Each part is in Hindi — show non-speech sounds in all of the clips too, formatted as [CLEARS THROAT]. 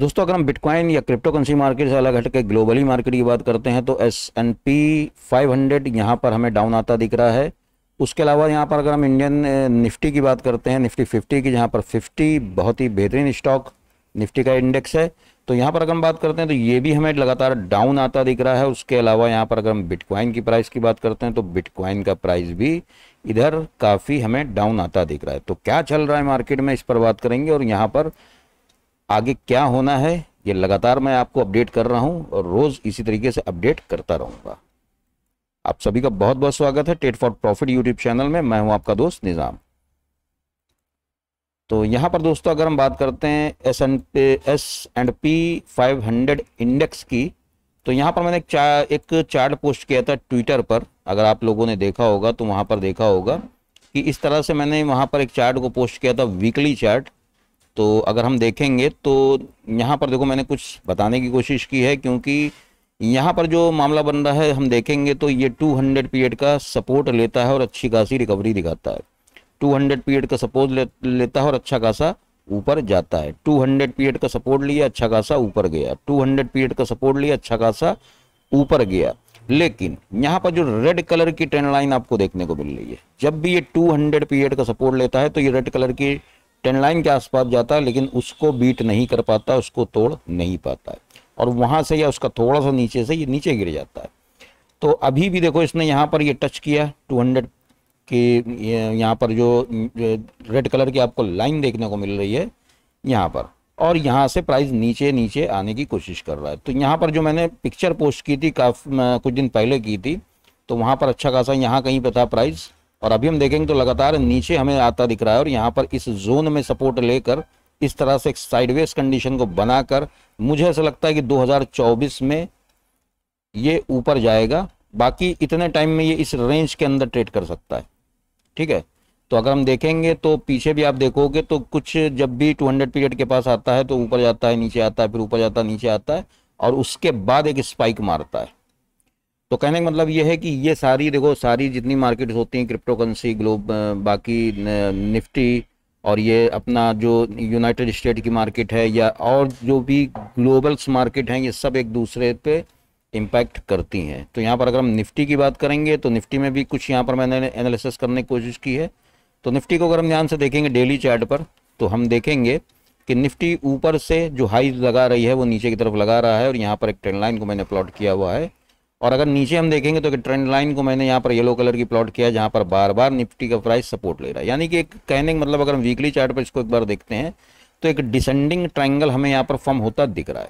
दोस्तों अगर हम बिटकॉइन या क्रिप्टो करेंसी मार्केट से अलग हट के ग्लोबली मार्केट की बात करते हैं तो S and P five hundred यहाँ पर हमें डाउन आता दिख रहा है उसके अलावा यहाँ पर अगर हम इंडियन निफ्टी की बात करते हैं निफ्टी फिफ्टी की जहाँ पर फिफ्टी बहुत ही बेहतरीन स्टॉक निफ्टी का इंडेक्स है तो यहाँ पर अगर हम बात करते हैं तो ये भी हमें लगातार डाउन आता दिख रहा है उसके अलावा यहाँ पर अगर हम बिटकॉइन की प्राइस की बात करते हैं तो बिटकॉइन का प्राइस भी इधर काफ़ी हमें डाउन आता दिख रहा है तो क्या चल रहा है मार्केट में इस पर बात करेंगे और यहाँ पर आगे क्या होना है ये लगातार मैं आपको अपडेट कर रहा हूँ और रोज़ इसी तरीके से अपडेट करता रहूंगा आप सभी का बहुत बहुत स्वागत है टेट फॉर प्रॉफिट यूट्यूब चैनल में मैं हूँ आपका दोस्त निज़ाम तो यहां पर दोस्तों अगर हम बात करते हैं S and S and P hundred index की तो यहां पर मैंने एक, चा, एक चार्ट पोस्ट किया था ट्विटर पर अगर आप लोगों ने देखा होगा तो वहां पर देखा होगा कि इस तरह से मैंने वहां पर एक चार्ट को पोस्ट किया था वीकली चार्ट तो अगर हम देखेंगे तो यहाँ पर देखो मैंने कुछ बताने की कोशिश की है क्योंकि यहाँ पर जो मामला बन रहा है हम देखेंगे तो ये 200 पीरियड का सपोर्ट लेता है और अच्छी खासी रिकवरी दिखाता है 200 पीरियड का सपोर्ट ले, लेता है और अच्छा खासा ऊपर जाता है 200 पीरियड का सपोर्ट लिया अच्छा खासा ऊपर गया 200 पीरियड का सपोर्ट लिया अच्छा खासा ऊपर गया लेकिन यहाँ पर जो रेड कलर की ट्रेंड लाइन आपको देखने को मिल रही है जब भी ये टू पीरियड का सपोर्ट लेता है तो ये रेड कलर की टेन लाइन के आसपास जाता है लेकिन उसको बीट नहीं कर पाता उसको तोड़ नहीं पाता है और वहाँ से या उसका थोड़ा सा नीचे से ये नीचे गिर जाता है तो अभी भी देखो इसने यहाँ पर ये टच किया 200 के यहाँ पर जो रेड कलर की आपको लाइन देखने को मिल रही है यहाँ पर और यहाँ से प्राइस नीचे नीचे आने की कोशिश कर रहा है तो यहाँ पर जो मैंने पिक्चर पोस्ट की थी काफ कुछ दिन पहले की थी तो वहाँ पर अच्छा खासा यहाँ कहीं पर था प्राइस और अभी हम देखेंगे तो लगातार नीचे हमें आता दिख रहा है और यहाँ पर इस जोन में सपोर्ट लेकर इस तरह से एक साइडवेज कंडीशन को बनाकर मुझे ऐसा लगता है कि 2024 में ये ऊपर जाएगा बाकी इतने टाइम में ये इस रेंज के अंदर ट्रेड कर सकता है ठीक है तो अगर हम देखेंगे तो पीछे भी आप देखोगे तो कुछ जब भी 200 पीरियड के पास आता है तो ऊपर जाता है नीचे आता है फिर ऊपर जाता है नीचे आता है और उसके बाद एक स्पाइक मारता है तो कहने का मतलब ये है कि ये सारी देखो सारी जितनी मार्केट्स होती हैं क्रिप्टो करेंसी ग्लोब बाकी निफ्टी और ये अपना जो यूनाइटेड स्टेट की मार्केट है या और जो भी ग्लोबल्स मार्केट हैं ये सब एक दूसरे पे इम्पैक्ट करती हैं तो यहाँ पर अगर हम निफ्टी की बात करेंगे तो निफ्टी में भी कुछ यहाँ पर मैंने एनालिसिस करने की कोशिश की है तो निफ्टी को अगर हम ध्यान से देखेंगे डेली चार्ट पर तो हम देखेंगे कि निफ्टी ऊपर से जो हाई लगा रही है वो नीचे की तरफ लगा रहा है और यहाँ पर एक ट्रेंड लाइन को मैंने प्लॉट किया हुआ है और अगर नीचे हम देखेंगे तो ट्रेंड लाइन को मैंने यहाँ पर येलो कलर की प्लॉट किया जहाँ पर बार बार निफ्टी का प्राइस सपोर्ट ले रहा है यानी कि एक कहने का मतलब अगर हम वीकली चार्ट पर इसको एक बार देखते हैं तो एक डिसेंडिंग ट्राइंगल हमें यहाँ पर फॉर्म होता दिख रहा है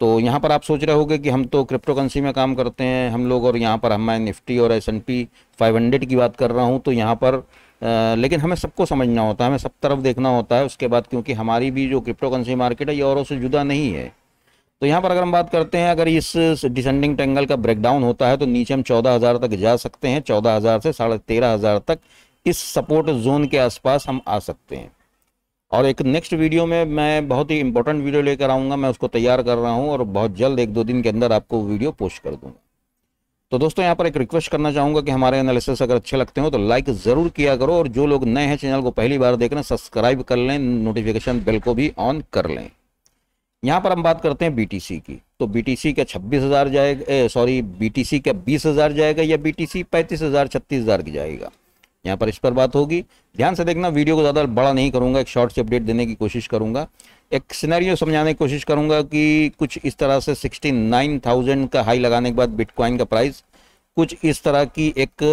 तो यहाँ पर आप सोच रहे होगे कि हम तो क्रिप्टो करेंसी में काम करते हैं हम लोग और यहाँ पर हम मैं निफ्टी और S and P five hundred की बात कर रहा हूँ तो यहाँ पर आ, लेकिन हमें सबको समझना होता है हमें सब तरफ देखना होता है उसके बाद क्योंकि हमारी भी जो क्रिप्टो करेंसी मार्केट है ये औरों से जुदा नहीं है तो यहाँ पर अगर हम बात करते हैं अगर इस डिसेंडिंग ट्रेंगल का ब्रेकडाउन होता है तो नीचे हम चौदह हज़ार तक जा सकते हैं चौदह हज़ार से साढ़े तेरह हज़ार तक इस सपोर्ट जोन के आसपास हम आ सकते हैं और एक नेक्स्ट वीडियो में मैं बहुत ही इंपॉर्टेंट वीडियो लेकर आऊँगा मैं उसको तैयार कर रहा हूँ और बहुत जल्द एक दो दिन के अंदर आपको वीडियो पोस्ट कर दूँगा तो दोस्तों यहाँ पर एक रिक्वेस्ट करना चाहूँगा कि हमारे एनालिसिस अगर अच्छे लगते हो तो लाइक ज़रूर किया करो और जो लोग नए हैं चैनल को पहली बार देख रहे हैं सब्सक्राइब कर लें नोटिफिकेशन बेल को भी ऑन कर लें यहाँ पर हम बात करते हैं बीटीसी की तो बीटीसी का छब्बीस हजार जाएगा सॉरी बीटीसी का बीस हजार जाएगा या बीटीसी पैंतीस हजार छत्तीस हजार की जाएगा यहाँ पर इस पर बात होगी ध्यान से देखना वीडियो को ज़्यादा बड़ा नहीं करूँगा एक शॉर्ट से अपडेट देने की कोशिश करूँगा एक सिनेरियो समझाने की कोशिश करूँगा कि कुछ इस तरह से सिक्सटी नाइन थाउजेंड का हाई लगाने के बाद बिटकॉइन का प्राइस कुछ इस तरह की एक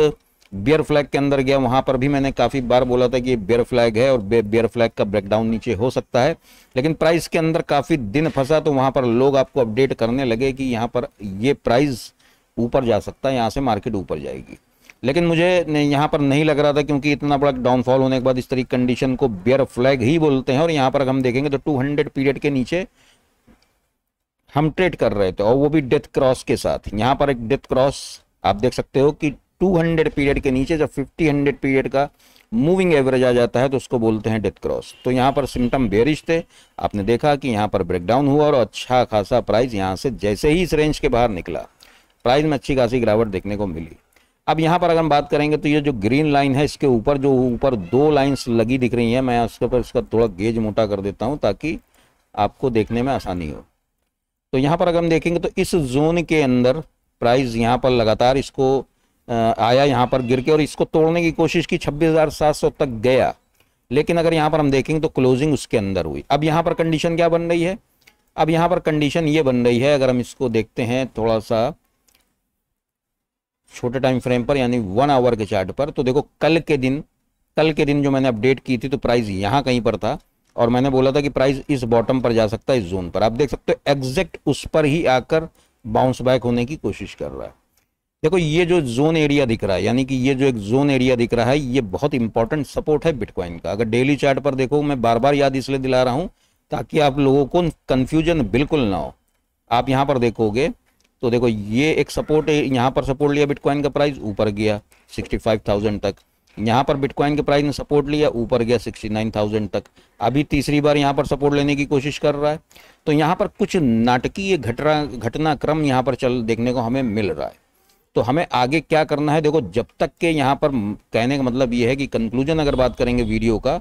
बियर फ्लैग के अंदर गया वहां पर भी मैंने काफ़ी बार बोला था कि बियर फ्लैग है और बियर फ्लैग का ब्रेकडाउन नीचे हो सकता है लेकिन प्राइस के अंदर काफ़ी दिन फंसा तो वहां पर लोग आपको अपडेट करने लगे कि यहाँ पर ये प्राइस ऊपर जा सकता है यहाँ से मार्केट ऊपर जाएगी लेकिन मुझे यहाँ पर नहीं लग रहा था क्योंकि इतना बड़ा डाउनफॉल होने के बाद इस तरीके कंडीशन को बियर फ्लैग ही बोलते हैं और यहाँ पर हम देखेंगे तो टू पीरियड के नीचे हम ट्रेड कर रहे थे और वो भी डेथ क्रॉस के साथ यहाँ पर एक डेथ क्रॉस आप देख सकते हो कि 200 पीरियड के नीचे जब 50 हंड्रेड पीरियड का मूविंग एवरेज आ जाता है तो उसको बोलते हैं डेथ क्रॉस तो यहाँ पर सिम्टम बेरिश थे आपने देखा कि यहाँ पर ब्रेकडाउन हुआ और अच्छा खासा प्राइस यहाँ से जैसे ही इस रेंज के बाहर निकला प्राइस में अच्छी खासी गिरावट देखने को मिली अब यहाँ पर अगर हम बात करेंगे तो ये जो ग्रीन लाइन है इसके ऊपर जो ऊपर दो लाइन्स लगी दिख रही हैं मैं उसके ऊपर इसका थोड़ा गेज मोटा कर देता हूँ ताकि आपको देखने में आसानी हो तो यहाँ पर अगर हम देखेंगे तो इस जोन के अंदर प्राइस यहाँ पर लगातार इसको आया यहाँ पर गिर के और इसको तोड़ने की कोशिश की 26,700 तक गया लेकिन अगर यहाँ पर हम देखेंगे तो क्लोजिंग उसके अंदर हुई अब यहाँ पर कंडीशन क्या बन रही है अब यहाँ पर कंडीशन ये बन रही है अगर हम इसको देखते हैं थोड़ा सा छोटे टाइम फ्रेम पर यानी वन आवर के चार्ट पर तो देखो कल के दिन कल के दिन जो मैंने अपडेट की थी तो प्राइस यहाँ कहीं पर था और मैंने बोला था कि प्राइस इस बॉटम पर जा सकता है इस जोन पर आप देख सकते हो एग्जैक्ट उस पर ही आकर बाउंस बैक होने की कोशिश कर रहा है देखो ये जो जोन एरिया दिख रहा है यानी कि ये जो एक जोन एरिया दिख रहा है ये बहुत इंपॉर्टेंट सपोर्ट है बिटकॉइन का अगर डेली चार्ट पर देखो मैं बार बार याद इसलिए दिला रहा हूँ ताकि आप लोगों को कन्फ्यूजन बिल्कुल ना हो आप यहाँ पर देखोगे तो देखो ये एक सपोर्ट यहाँ पर सपोर्ट लिया बिटकॉइन का प्राइस ऊपर गया सिक्सटी तक यहाँ पर बिटकॉइन के प्राइस ने सपोर्ट लिया ऊपर गया 69,000 तक अभी तीसरी बार यहाँ पर सपोर्ट लेने की कोशिश कर रहा है तो यहाँ पर कुछ नाटकीय घटना घटनाक्रम यहाँ पर चल देखने को हमें मिल रहा है तो हमें आगे क्या करना है देखो जब तक के यहाँ पर कहने का मतलब ये है कि कंक्लूजन अगर बात करेंगे वीडियो का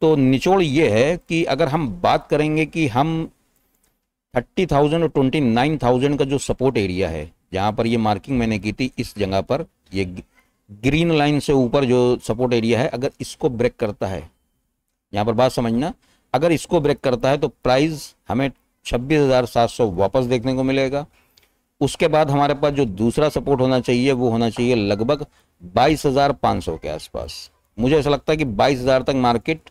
तो निचोड़ ये है कि अगर हम बात करेंगे कि हम थर्टी थाउजेंड और ट्वेंटी नाइन थाउजेंड का जो सपोर्ट एरिया है जहाँ पर ये मार्किंग मैंने की थी इस जगह पर ये ग्रीन लाइन से ऊपर जो सपोर्ट एरिया है अगर इसको ब्रेक करता है यहाँ पर बात समझना अगर इसको ब्रेक करता है तो प्राइस हमें छब्बीस वापस देखने को मिलेगा उसके बाद हमारे पास जो दूसरा सपोर्ट होना चाहिए वो होना चाहिए लगभग 22,500 के आसपास मुझे ऐसा लगता है कि 22,000 तक मार्केट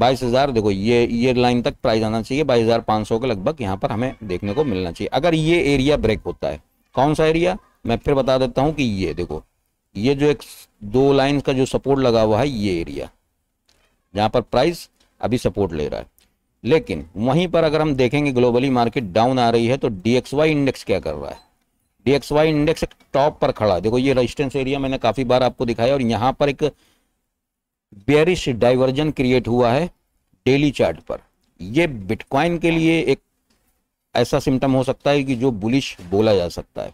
22,000 देखो ये ये लाइन तक प्राइस आना चाहिए 22,500 के लगभग यहाँ पर हमें देखने को मिलना चाहिए अगर ये एरिया ब्रेक होता है कौन सा एरिया मैं फिर बता देता हूँ कि ये देखो ये जो एक दो लाइन का जो सपोर्ट लगा हुआ है ये एरिया जहाँ पर प्राइस अभी सपोर्ट ले रहा है लेकिन वहीं पर अगर हम देखेंगे ग्लोबली मार्केट डाउन आ रही है तो डीएक्सवाई इंडेक्स क्या कर रहा है डीएक्सवाई इंडेक्स एक टॉप पर खड़ा है देखो ये रजिस्टेंस एरिया मैंने काफ़ी बार आपको दिखाया और यहाँ पर एक बेरिश डाइवर्जन क्रिएट हुआ है डेली चार्ट पर ये बिटकॉइन के लिए एक ऐसा सिम्टम हो सकता है कि जो बुलिश बोला जा सकता है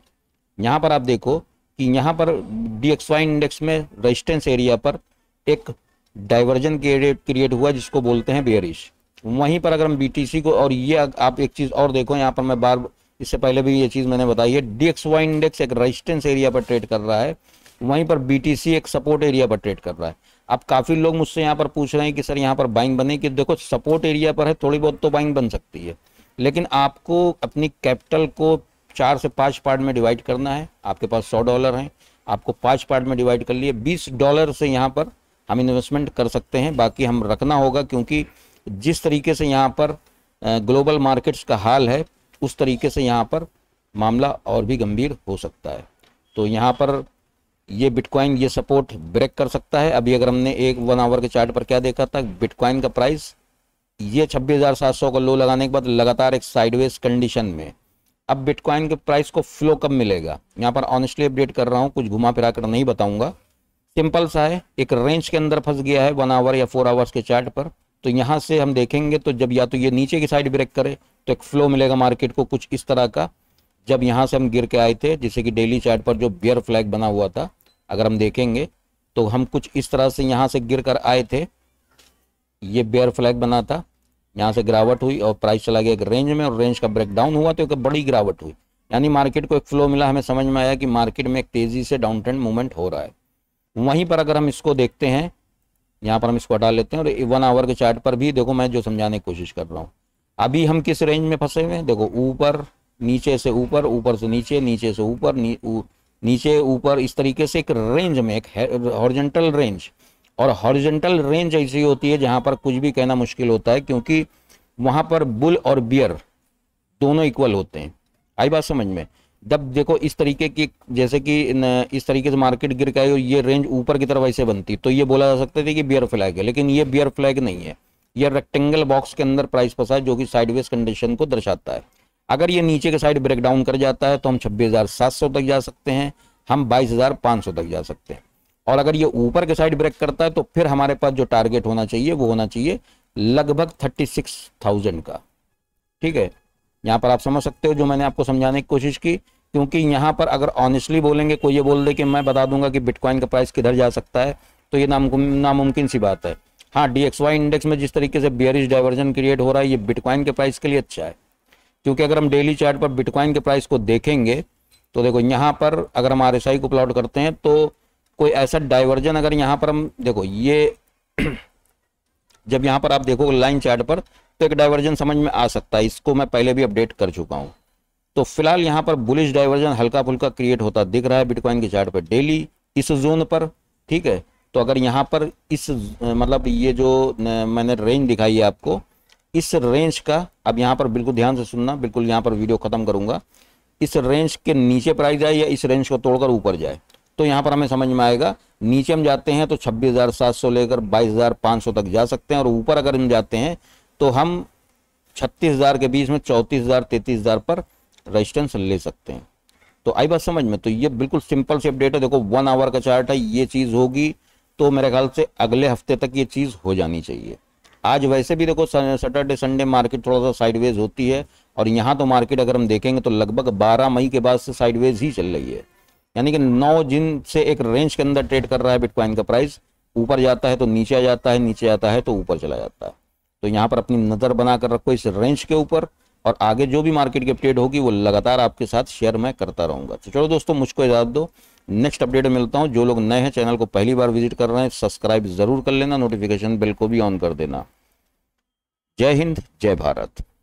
यहां पर आप देखो कि यहां पर डी इंडेक्स में रजिस्टेंस एरिया पर एक डाइवर्जन क्रिएट हुआ जिसको बोलते हैं बेरिश वहीं पर अगर हम बीटीसी को और ये आप एक चीज़ और देखो यहाँ पर मैं बार इससे पहले भी ये चीज़ मैंने बताई है डी इंडेक्स एक रेजिस्टेंस एरिया पर ट्रेड कर रहा है वहीं पर बीटीसी एक सपोर्ट एरिया पर ट्रेड कर रहा है अब काफ़ी लोग मुझसे यहाँ पर पूछ रहे हैं कि सर यहाँ पर बाइंग बने कि देखो सपोर्ट एरिया पर है थोड़ी बहुत तो बाइंग बन सकती है लेकिन आपको अपनी कैपिटल को चार से पाँच पार्ट में डिवाइड करना है आपके पास सौ डॉलर हैं आपको पाँच पार्ट में डिवाइड कर लिए बीस डॉलर से यहाँ पर हम इन्वेस्टमेंट कर सकते हैं बाकी हम रखना होगा क्योंकि जिस तरीके से यहाँ पर ग्लोबल मार्केट्स का हाल है उस तरीके से यहाँ पर मामला और भी गंभीर हो सकता है तो यहाँ पर ये बिटकॉइन ये सपोर्ट ब्रेक कर सकता है अभी अगर हमने एक वन आवर के चार्ट पर क्या देखा था बिटकॉइन का प्राइस ये 26,700 का लो लगाने के बाद लगातार एक साइडवेज कंडीशन में अब बिटकॉइन के प्राइस को फ्लो कब मिलेगा यहाँ पर ऑनेस्टली अपडेट कर रहा हूँ कुछ घुमा फिरा कर नहीं बताऊँगा सिंपल सा है एक रेंज के अंदर फंस गया है वन आवर या फोर आवर्स के चार्ट पर तो यहाँ से हम देखेंगे तो जब या तो ये नीचे की साइड ब्रेक करे तो एक फ्लो मिलेगा मार्केट को कुछ इस तरह का जब यहाँ से हम गिर के आए थे जैसे कि डेली चार्ट पर जो बियर फ्लैग बना हुआ था अगर हम देखेंगे तो हम कुछ इस तरह से यहाँ से गिर कर आए थे ये बियर फ्लैग बना था यहाँ से गिरावट हुई और प्राइस चला गया एक रेंज में और रेंज का ब्रेकडाउन हुआ तो एक बड़ी गिरावट हुई यानी मार्केट को एक फ्लो मिला हमें समझ में आया कि मार्केट में एक तेज़ी से डाउन ट्रेंड मूवमेंट हो रहा है वहीं पर अगर हम इसको देखते हैं यहाँ पर हम इसको हटा लेते हैं और वन आवर के चार्ट पर भी देखो मैं जो समझाने की कोशिश कर रहा हूँ अभी हम किस रेंज में फंसे हुए हैं देखो ऊपर नीचे से ऊपर ऊपर से नीचे नीचे से ऊपर नी, नीचे ऊपर इस तरीके से एक रेंज में एक हॉर्जेंटल रेंज और हॉर्जेंटल रेंज ऐसी होती है जहाँ पर कुछ भी कहना मुश्किल होता है क्योंकि वहाँ पर बुल और बियर दोनों इक्वल होते हैं आई बात समझ में जब देखो इस तरीके की जैसे कि इस तरीके से मार्केट गिर गए और ये रेंज ऊपर की तरफ ऐसे बनती तो ये बोला जा सकता था कि बियर फ्लैग है लेकिन ये बियर फ्लैग नहीं है ये रेक्टेंगल बॉक्स के अंदर प्राइस फंसा है जो कि साइडवेज कंडीशन को दर्शाता है अगर ये नीचे के साइड ब्रेक डाउन कर जाता है तो हम छब्बीस तक जा सकते हैं हम बाईस तक जा सकते हैं और अगर ये ऊपर के साइड ब्रेक करता है तो फिर हमारे पास जो टारगेट होना चाहिए वो होना चाहिए लगभग थर्टी का ठीक है यहाँ पर आप समझ सकते हो जो मैंने आपको समझाने की कोशिश की क्योंकि यहाँ पर अगर ऑनेस्टली बोलेंगे कोई ये बोल दे कि मैं बता दूंगा कि बिटकॉइन का प्राइस किधर जा सकता है तो ये नाम नामुमकिन सी बात है हाँ डी इंडेक्स में जिस तरीके से बियरिश डाइवर्जन क्रिएट हो रहा है ये बिटकॉइन के प्राइस के लिए अच्छा है क्योंकि अगर हम डेली चार्ट पर बिटकॉइन के प्राइस को देखेंगे तो देखो यहाँ पर अगर हम आर को प्लॉट करते हैं तो कोई ऐसा डाइवर्जन अगर यहाँ पर हम देखो ये [CLEARS THROAT] जब यहाँ पर आप देखो लाइन चार्ट पर तो एक डाइवर्जन समझ में आ सकता है इसको मैं पहले भी अपडेट कर चुका हूँ तो फिलहाल यहां पर बुलिश डाइवर्जन हल्का फुल्का क्रिएट होता दिख रहा है बिटकॉइन के चार्ट पर डेली इस जोन पर ठीक है तो अगर यहां पर इस मतलब ये जो मैंने रेंज दिखाई है आपको इस रेंज का अब यहां पर बिल्कुल ध्यान से सुनना बिल्कुल यहां पर वीडियो ख़त्म करूंगा इस रेंज के नीचे प्राइस जाए या इस रेंज को तोड़कर ऊपर जाए तो यहां पर हमें समझ में आएगा नीचे हम जाते हैं तो 26,700 लेकर 22,500 तक जा सकते हैं और ऊपर अगर हम जाते हैं तो हम 36,000 के बीच में 34,000 33,000 पर रजिस्टेंस ले सकते हैं तो आई बात समझ में तो ये बिल्कुल सिंपल सी अपडेट है देखो वन आवर का चार्ट है ये चीज़ होगी तो मेरे ख्याल से अगले हफ्ते तक ये चीज़ हो जानी चाहिए आज वैसे भी देखो सैटरडे संडे मार्केट थोड़ा सा साइडवेज होती है और यहाँ तो मार्केट अगर हम देखेंगे तो लगभग 12 मई के बाद से साइडवेज ही चल रही है यानी कि नौ दिन से एक रेंज के अंदर ट्रेड कर रहा है बिटकॉइन का प्राइस ऊपर जाता है तो नीचे आ जाता है नीचे आता है तो ऊपर चला जाता है तो यहाँ पर अपनी नज़र बनाकर रखो इस रेंज के ऊपर और आगे जो भी मार्केट की अपडेट होगी वो लगातार आपके साथ शेयर मैं करता रहूँगा तो चलो दोस्तों मुझको इजाज़त दो नेक्स्ट अपडेट मिलता हूँ जो लोग नए हैं चैनल को पहली बार विजिट कर रहे हैं सब्सक्राइब ज़रूर कर लेना नोटिफिकेशन बिल को भी ऑन कर देना जय हिंद जय भारत